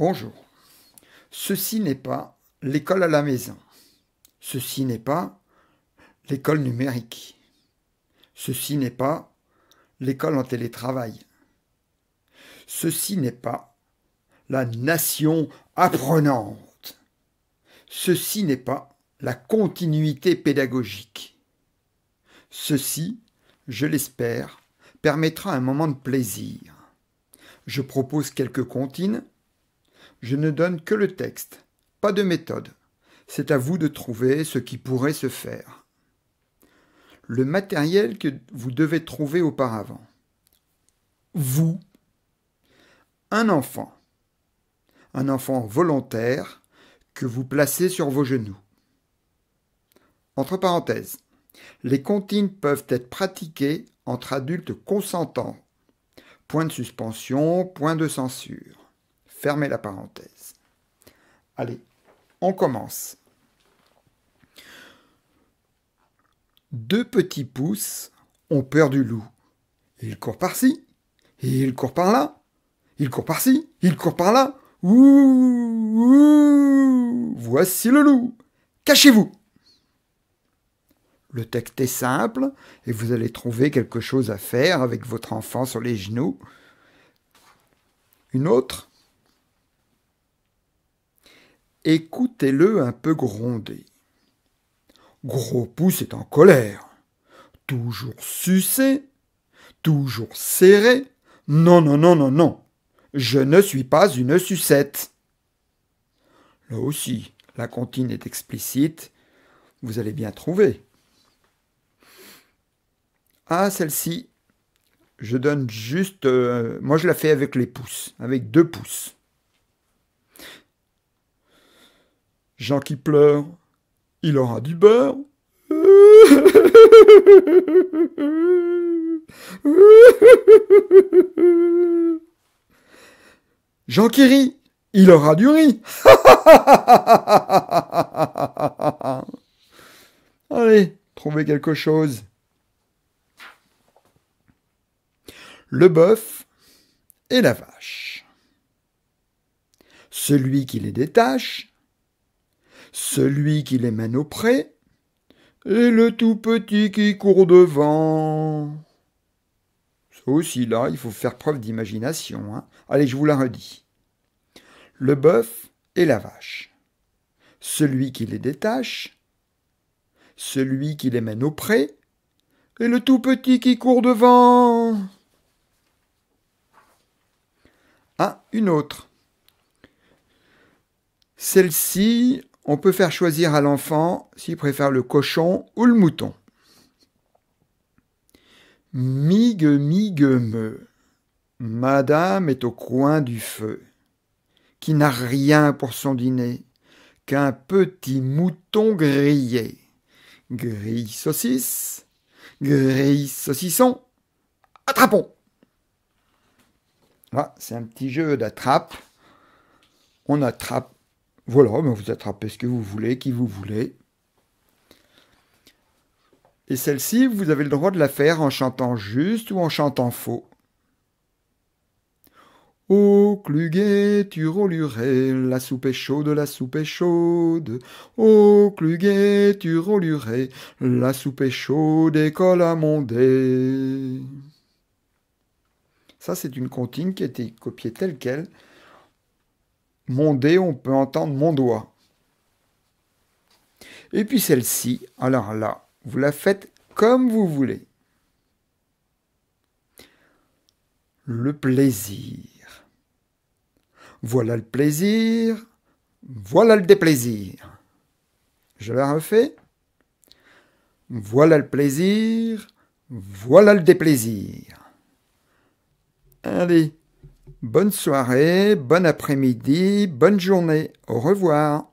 Bonjour. Ceci n'est pas l'école à la maison. Ceci n'est pas l'école numérique. Ceci n'est pas l'école en télétravail. Ceci n'est pas la nation apprenante. Ceci n'est pas la continuité pédagogique. Ceci, je l'espère, permettra un moment de plaisir. Je propose quelques comptines je ne donne que le texte, pas de méthode. C'est à vous de trouver ce qui pourrait se faire. Le matériel que vous devez trouver auparavant. Vous. Un enfant. Un enfant volontaire que vous placez sur vos genoux. Entre parenthèses, les comptines peuvent être pratiquées entre adultes consentants. Point de suspension, point de censure. Fermez la parenthèse. Allez, on commence. Deux petits pouces ont peur du loup. Il court par-ci, il court par-là, il court par-ci, il court par-là. Ouh, ouh, voici le loup. Cachez-vous. Le texte est simple et vous allez trouver quelque chose à faire avec votre enfant sur les genoux. Une autre écoutez-le un peu gronder. Gros pouce est en colère. Toujours sucé, toujours serré. Non, non, non, non, non. Je ne suis pas une sucette. Là aussi, la comptine est explicite. Vous allez bien trouver. Ah, celle-ci, je donne juste... Euh, moi, je la fais avec les pouces, avec deux pouces. Jean qui pleure, il aura du beurre. Jean qui rit, il aura du riz. Allez, trouvez quelque chose. Le bœuf et la vache. Celui qui les détache celui qui les mène auprès, et le tout petit qui court devant. Ça aussi, là, il faut faire preuve d'imagination. Hein. Allez, je vous la redis. Le bœuf et la vache. Celui qui les détache, celui qui les mène auprès, et le tout petit qui court devant. Ah, une autre. Celle-ci, on peut faire choisir à l'enfant s'il préfère le cochon ou le mouton. Migue, migue, me. Madame est au coin du feu, qui n'a rien pour son dîner qu'un petit mouton grillé. Grille saucisse, grille saucisson, attrapons. Voilà, c'est un petit jeu d'attrape. On attrape voilà, mais vous attrapez ce que vous voulez, qui vous voulez. Et celle-ci, vous avez le droit de la faire en chantant juste ou en chantant faux. Au cluguet, tu roulurais, la soupe est chaude, la soupe est chaude. Au cluguet, tu roulurais, la soupe est chaude, école à dé. Ça, c'est une comptine qui a été copiée telle qu'elle mon dé, on peut entendre mon doigt. Et puis celle-ci, alors là, vous la faites comme vous voulez. Le plaisir. Voilà le plaisir, voilà le déplaisir. Je la refais. Voilà le plaisir, voilà le déplaisir. Allez, Bonne soirée, bon après-midi, bonne journée. Au revoir.